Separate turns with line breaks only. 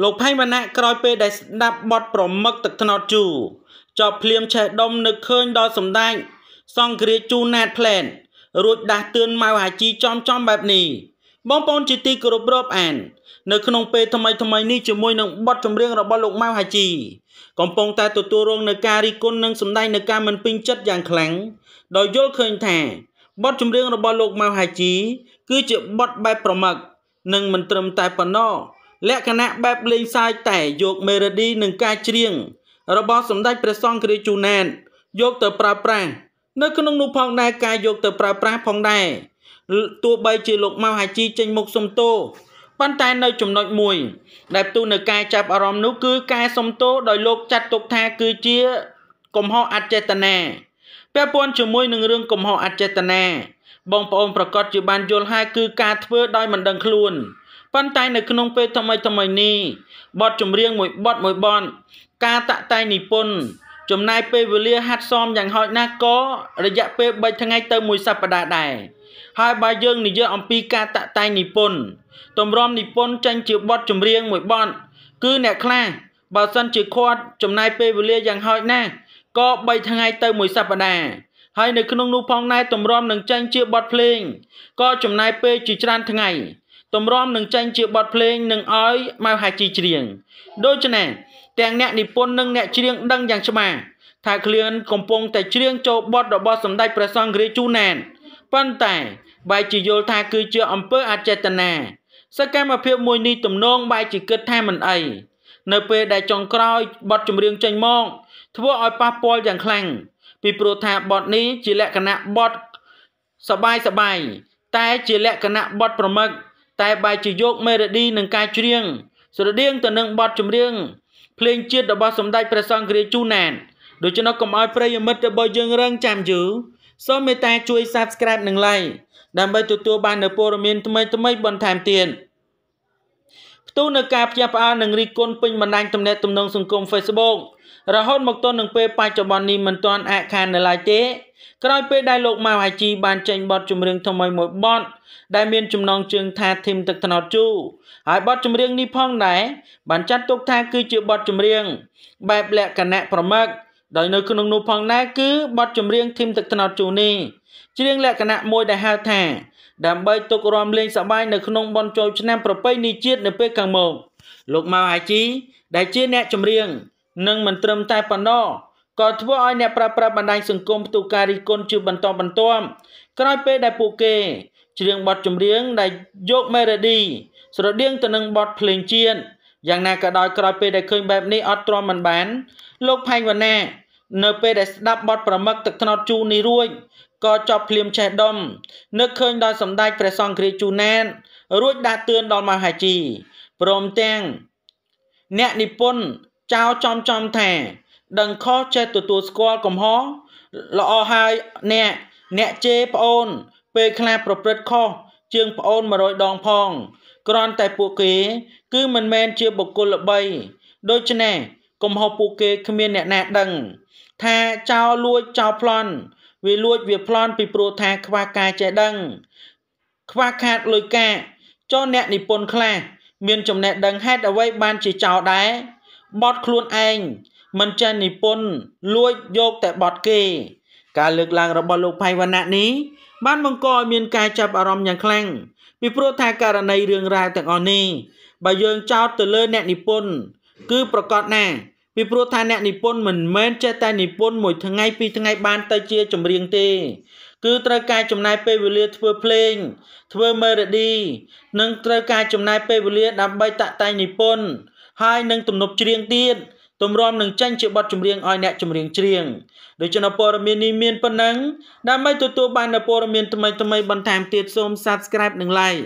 លោកផៃម៉ាណៈក្រោយពេលដែលស្ដាប់បទប្រមឹកទឹកថ្នោតជូរចប់ភ្លាមឆេះដុំនឹកឃើញដល់សម្ដេចសង្គ្រាជូណាតផ្លែនរួចដាស់តឿនម៉ៅហាជីចំចំបែបនេះបងប្អូនជាទីគោរពរាប់អាននៅក្នុងពេលថ្មីថ្មីនេះជាមួយនឹងបទចម្រៀងរបស់លោកម៉ៅហាជីកំពុងតែទទួលរងនឹងការរីគុណនិងសម្ដែងនឹងការមិនពេញចិត្តយ៉ាងខ្លាំងដោយយល់ឃើញថាបទចម្រៀងរបស់លោកម៉ៅហាជីគឺជាបទបែបប្រមឹកនិងមិនត្រឹមតែប៉ុណ្ណោះលក្ខណៈបែបលេងសាយតែយកមេរ៉ូឌីនិងការច្រៀងរបស់សម្ដេចព្រះសង្ឃរាជជូណានយកទៅប្រើប្រាស់នៅក្នុងនោះផងដែរការយកទៅប្រើប្រាស់ផងដែរទោះបីជាលោកម៉ៅហាជីចេញមុខសុំទោសប៉ុន្តែនៅចំណុចមួយដែលផ្ទុះនៅការចាប់អារម្មណ៍នោះគឺការសុំទោសដោយលោកចាត់ទុកថាគឺជា កំហុសអចេតនាពាក់ព័ន្ធជាមួយនឹងរឿងកំហុសអចេតនា បងប្អូនប្រកាសជាបានយល់ហើយគឺការធ្វើដោយមិនដឹងខ្លួនប៉ុន្តែនៅក្នុងពេលថ្មីថ្មីនេះបទចម្រៀងមួយបទមួយបទការតាក់តែងនិពន្ធចំណាយពេលវេលាហាត់សមយ៉ាងហោចណាស់ក៏រយៈពេល3ថ្ងៃទៅ1សប្តាហ៍ដែរហើយបើយើងនិយាយអំពីការតាក់តែងនិពន្ធតម្រាំនិពន្ធចេញជាបទចម្រៀងមួយបទគឺអ្នកខ្លះបើសិនជាគាត់ចំណាយពេលវេលាយ៉ាងហោចណាស់ក៏3ថ្ងៃទៅមួយសប្តាហ៍ហើយនៅក្នុងនោះផងដែរតម្រាំនឹងចេញជាបទភ្លេងក៏ចំណាយពេលជាច្រើនថ្ងៃទម្រាំនឹងចេញជាបទភ្លេងនឹងឲ្យម៉ៅហាជីច្រៀងដូច្នេះទាំងអ្នកនិពន្ធនិងអ្នកច្រៀងដឹងយ៉ាងច្បាស់ថាឃ្លៀនកំពុងតែច្រៀងចូលបទរបស់សម្ដេចព្រះសង្ឃរាជជូណានប៉ុន្តែបែរជាយល់ថាគឺជាអំពើអចេតនាសកម្មភាពមួយនេះទំនងបែរជាគិតថាមិនអីនៅពេលដែលចុងក្រោយបទចម្រៀងចេញមកធ្វើឲ្យប៉ះពាល់យ៉ាងខ្លាំងពីព្រោះថាបទនេះជាលក្ខណៈបទសបាយសបាយតែជាលក្ខណៈបទប្រមឹកតែបែរជាយកមេរ៉េឌីនិងការច្រៀងស្រដៀង ទៅនឹងបទចម្រៀងភ្លេងជាតិរបស់សម្ដេចព្រះសង្ឃរាជជូណានដូច្នោះកុំឲ្យប្រិយមិត្តរបស់យើងរងចាំយូរសូមមេត្តាជួយ Subscribe និង Like ដើម្បីទទួលបាននូវព័ត៌មានថ្មីៗបន្ថែមទៀតផ្ទុះនៅការផ្ទះផ្អើលនិងរីកគុណពេញបណ្ដាញទំនាក់ទំនងសង្គម Facebook រហូតមកទល់នឹងពេលបច្ចុប្បន្ននេះមិនទាន់អាចខាននៅឡើយទេក្រោយពេលដែលលោកម៉ៅហាជីបានចេញបទចម្រៀងថ្មីមួយបទដែលមានចំណងជើងថាធីមទឹកថ្នោតជូរហើយបទចម្រៀងនេះផងដែរបានចាត់ទុកថាគឺជាបទចម្រៀងបែបលក្ខណៈប្រមឹកដោយនៅក្នុងនោះផងដែរគឺបទចម្រៀងធីមទឹកថ្នោតជូរនេះច្រៀងលក្ខណៈមួយដែលហៅថាដើម្បីទុករំលែងសប្បាយនៅក្នុងបនចូលឆ្នាំប្រពៃណីជាតិនៅពេលខាងមុខលោកម៉ៅហាជីដែលជាអ្នកចម្រៀងនិងមិនត្រឹមតែប៉ុណ្ណោះក៏ធ្វើឲ្យអ្នកប្រើប្រាស់បណ្ដាញសង្គមផ្ទុះការរិះគន់ជាបន្តបន្ទាប់ក្រោយពេលដែលពួកគេច្រៀងបទចម្រៀងដែលយកមេឡូឌីស្រដៀងទៅនឹងបទភ្លេងជាតិយ៉ាងណាក៏ដោយក្រោយពេលដែលឃើញបែបនេះអត់ទ្រាំមិនបានលោកផែងវណ្ណានៅពេលដែលស្ដាប់បទប្រមឹកទឹកថ្នោតជូរនេះរួចក៏ចប់ភ្លាមចេះដុំនឹកឃើញដល់សម្ដេចព្រះសង្ឃរាជជូណានរួចដាក់ទឿនដល់មហាជីព្រមទាំងអ្នកនិពន្ធចៅចំចំថាដឹងខុសចេះទទួលស្គាល់កំហុសល្អហើយអ្នកអ្នកជេរប្អូន ពេលខ្លះប្រព្រឹត្តខុសជាងប្អូន100ដងផងគ្រាន់តែពួកគេ គឺមិនមែនជាបុគ្គលល្បីដូច្នេះកំហុសពួកគេគ្មានអ្នកណាដឹង ថាចោលលួចចោលប្លន់វាលួចវាប្លន់ពីព្រោះថាខ្វះការចេះដឹងខ្វះខាតលុយកាចោលអ្នកនិពន្ធខ្លះមានចំណេះដឹងហេតុអ្វីបានជាចោលដែរបត់ខ្លួនឯងមិនចេះនិពន្ធលួចយកតែបត់គេ ការលើកឡើងរបស់លោកផៃវណ្ណៈនេះបានបង្កឲ្យមានការចាប់អារម្មណ៍យ៉ាងខ្លាំងពីព្រោះថាករណីរឿងរ៉ាវទាំងអស់នេះបើយើងចោទទៅលើ អ្នកនិពន្ធគឺប្រកាសណាស់ពីព្រោះថាអ្នកនិពន្ធមិនមែនចេះតែនិពន្ធមួយថ្ងៃពីរថ្ងៃបានទៅជាចម្រៀងទេគឺត្រូវការចំណាយពេលវេលាធ្វើភ្លេងធ្វើមេរ៉ូឌីនិងត្រូវការចំណាយពេលវេលាដើម្បីតាក់តែងនិពន្ធហើយនឹងទំនប់ច្រៀងទៀតទម្រាំនឹងចាញ់ជាបទចម្រៀងឲ្យអ្នកចម្រៀងច្រៀងដូច្នេះព័ត៌មាននេះមានប៉ុណ្ណឹងដើម្បីទទួលបាននូវព័ត៌មានថ្មីៗបន្ថែមទៀតសូម Subscribe និង Like